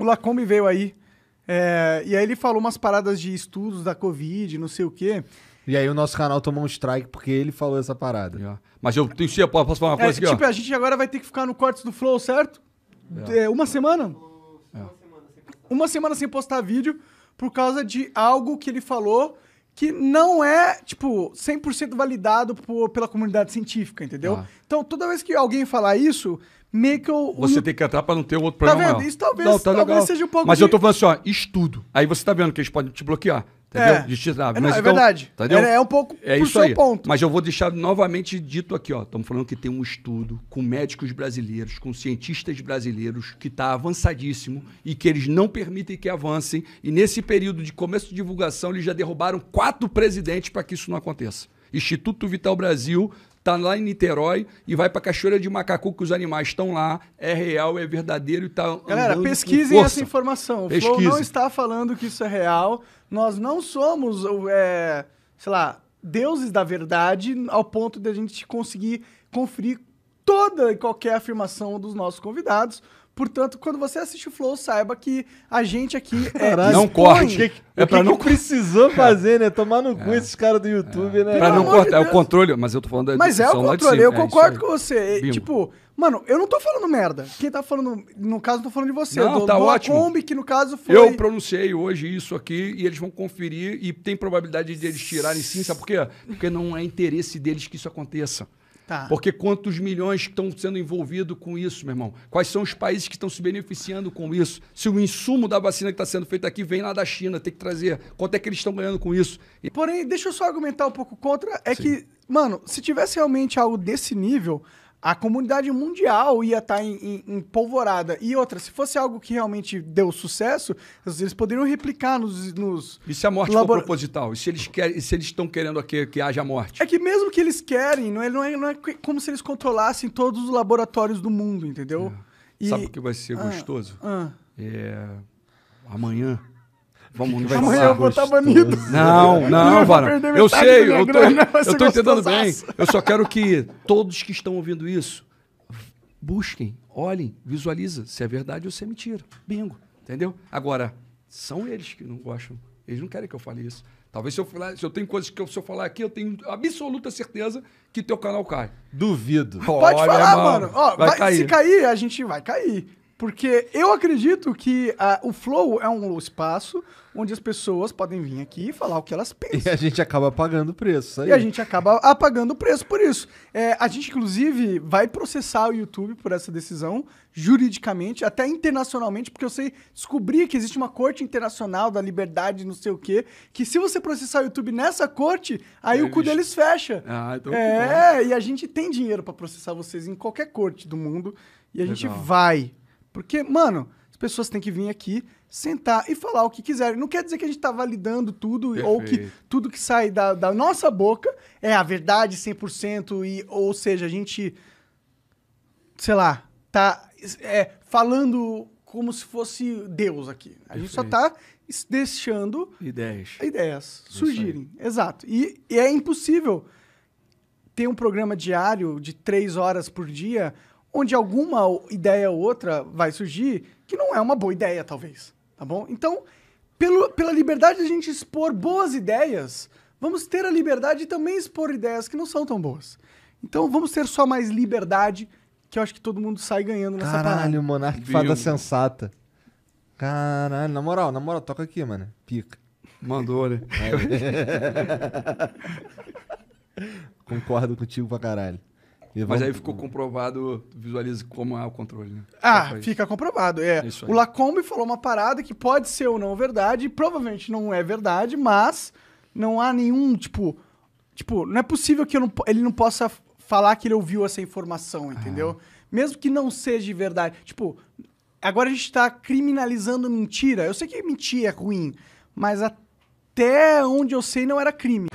o Lacombe veio aí. É, e aí ele falou umas paradas de estudos da Covid, não sei o quê. E aí o nosso canal tomou um strike porque ele falou essa parada. Mas eu tenho que posso falar uma é, coisa é, aqui, Tipo, ó. a gente agora vai ter que ficar no cortes do Flow, certo? É, é uma semana? É. Uma semana sem postar vídeo por causa de algo que ele falou que não é, tipo, 100% validado por, pela comunidade científica, entendeu? Ah. Então, toda vez que alguém falar isso, meio que eu. Você tem que entrar pra não ter outro tá problema. Tá vendo? Isso talvez, não, tá talvez seja um pouco. Mas de... eu tô falando assim, ó, estudo. Aí você tá vendo que eles podem te bloquear. Entendeu? É, é Mas, é então, verdade. Entendeu? É, é um pouco é pro seu aí. ponto. Mas eu vou deixar novamente dito aqui, ó. Estamos falando que tem um estudo com médicos brasileiros, com cientistas brasileiros, que está avançadíssimo e que eles não permitem que avancem. E nesse período de começo de divulgação, eles já derrubaram quatro presidentes para que isso não aconteça. Instituto Vital Brasil, está lá em Niterói e vai para a Cachoeira de Macacu, que os animais estão lá, é real, é verdadeiro e está. Galera, pesquisem essa informação. O Pesquise. Flow não está falando que isso é real. Nós não somos, é, sei lá, deuses da verdade ao ponto de a gente conseguir conferir toda e qualquer afirmação dos nossos convidados, Portanto, quando você assiste o Flow, saiba que a gente aqui é não corte. é para não precisou fazer, né? Tomar no é, cu esses caras do YouTube, é. né? Para não cortar, é o controle, mas eu tô falando da Mas é o controle, eu é concordo com você. Tipo, mano, eu não tô falando merda. Quem tá falando, no caso, eu tô falando de você, não, do, tá do ótimo. Kombi, que no caso foi Eu pronunciei hoje isso aqui e eles vão conferir e tem probabilidade de eles tirarem sim, sabe por quê? Porque não é interesse deles que isso aconteça. Tá. Porque quantos milhões estão sendo envolvidos com isso, meu irmão? Quais são os países que estão se beneficiando com isso? Se o insumo da vacina que está sendo feito aqui vem lá da China, tem que trazer. Quanto é que eles estão ganhando com isso? E... Porém, deixa eu só argumentar um pouco contra. É Sim. que, mano, se tivesse realmente algo desse nível, a comunidade mundial ia estar tá em, em, em, polvorada. E outra, se fosse algo que realmente deu sucesso, eles poderiam replicar nos. nos e se a morte labor... for proposital? E se eles querem, se eles estão querendo que, haja morte? É que mesmo que eles querem, não é, não é, não é como se eles controlassem todos os laboratórios do mundo, entendeu? É. E... Sabe o que vai ser ah, gostoso? Ah. É... Amanhã Vamos, vai Amanhã eu vou estar tá banido. Não, não, Varão. Eu sei, eu tô, eu tô entendendo bem. Eu só quero que todos que estão ouvindo isso busquem, olhem, visualizem se é verdade ou se é mentira. Bingo, entendeu? Agora, são eles que não gostam. Eles não querem que eu fale isso. Talvez se eu, falar, se eu tenho coisas que eu, se eu falar aqui, eu tenho absoluta certeza que teu canal cai. Duvido. Pode Olha, falar, mano. mano. Ó, vai vai, cair. Se cair, a gente vai cair. Porque eu acredito que ah, o Flow é um espaço onde as pessoas podem vir aqui e falar o que elas pensam. E a gente acaba pagando o preço. Aí. E a gente acaba apagando o preço por isso. É, a gente, inclusive, vai processar o YouTube por essa decisão, juridicamente, até internacionalmente, porque eu sei, descobrir que existe uma corte internacional da liberdade, não sei o quê, que se você processar o YouTube nessa corte, aí o cu deles fecha. Ah, então é, e a gente tem dinheiro para processar vocês em qualquer corte do mundo. E a Legal. gente vai porque, mano, as pessoas têm que vir aqui, sentar e falar o que quiserem. Não quer dizer que a gente está validando tudo Perfeito. ou que tudo que sai da, da nossa boca é a verdade 100%. E, ou seja, a gente, sei lá, tá é, falando como se fosse Deus aqui. A Perfeito. gente só está deixando ideias, ideias é surgirem. Exato. E, e é impossível ter um programa diário de três horas por dia onde alguma ideia ou outra vai surgir que não é uma boa ideia, talvez. Tá bom? Então, pelo, pela liberdade de a gente expor boas ideias, vamos ter a liberdade de também expor ideias que não são tão boas. Então, vamos ter só mais liberdade, que eu acho que todo mundo sai ganhando nessa Caralho, parada. Caralho, Monark fada sensata. Caralho, na moral, na moral, toca aqui, mano. Pica. Mandou, né? Concordo contigo pra caralho. Mas vamos... aí ficou comprovado, visualiza como é o controle, né? Ah, fica comprovado, é. O Lacombe falou uma parada que pode ser ou não verdade, provavelmente não é verdade, mas não há nenhum, tipo... Tipo, não é possível que não, ele não possa falar que ele ouviu essa informação, ah. entendeu? Ah. Mesmo que não seja de verdade. Tipo, agora a gente está criminalizando mentira. Eu sei que mentir é ruim, mas até onde eu sei não era crime.